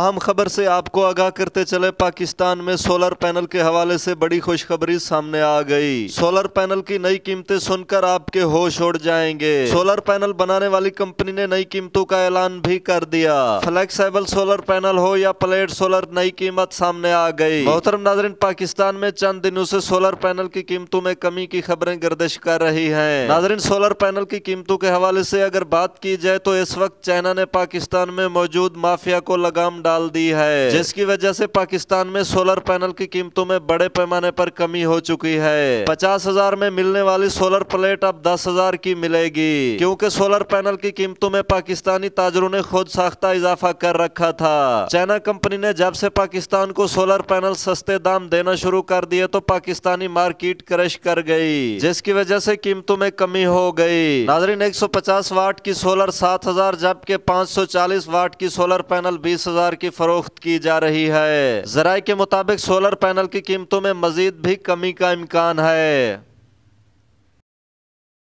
अहम खबर से आपको आगाह करते चले पाकिस्तान में सोलर पैनल के हवाले से बड़ी खुशखबरी सामने आ गई सोलर पैनल की नई कीमतें सुनकर आपके होश उड़ जाएंगे सोलर पैनल बनाने वाली कंपनी ने नई कीमतों का ऐलान भी कर दिया फ्लेक्सेबल सोलर पैनल हो या प्लेट सोलर नई कीमत सामने आ गई मोहतरम नाजरीन पाकिस्तान में चंद दिनों से सोलर पैनल की कीमतों में कमी की खबरें गर्दिश कर रही है नाजरीन सोलर पैनल की कीमतों के हवाले से अगर बात की जाए तो इस वक्त चाइना ने पाकिस्तान में मौजूद माफिया को लगाम डाल डाल दी है जिसकी वजह से पाकिस्तान में सोलर पैनल की कीमतों में बड़े पैमाने पर कमी हो चुकी है पचास हजार में मिलने वाली सोलर प्लेट अब दस हजार की मिलेगी क्योंकि सोलर पैनल की कीमतों में पाकिस्तानी ताजरों ने खुद साख्ता इजाफा कर रखा था चाइना कंपनी ने जब से पाकिस्तान को सोलर पैनल सस्ते दाम देना शुरू कर दिए तो पाकिस्तानी मार्केट क्रश कर गयी जिसकी वजह से कीमतों में कमी हो गयी नाजरीन एक वाट की सोलर हजार जबकि पाँच वाट की सोलर पैनल बीस की फरोख्त की जा रही है जराये के मुताबिक सोलर पैनल की कीमतों में मजीद भी कमी का इम्कान है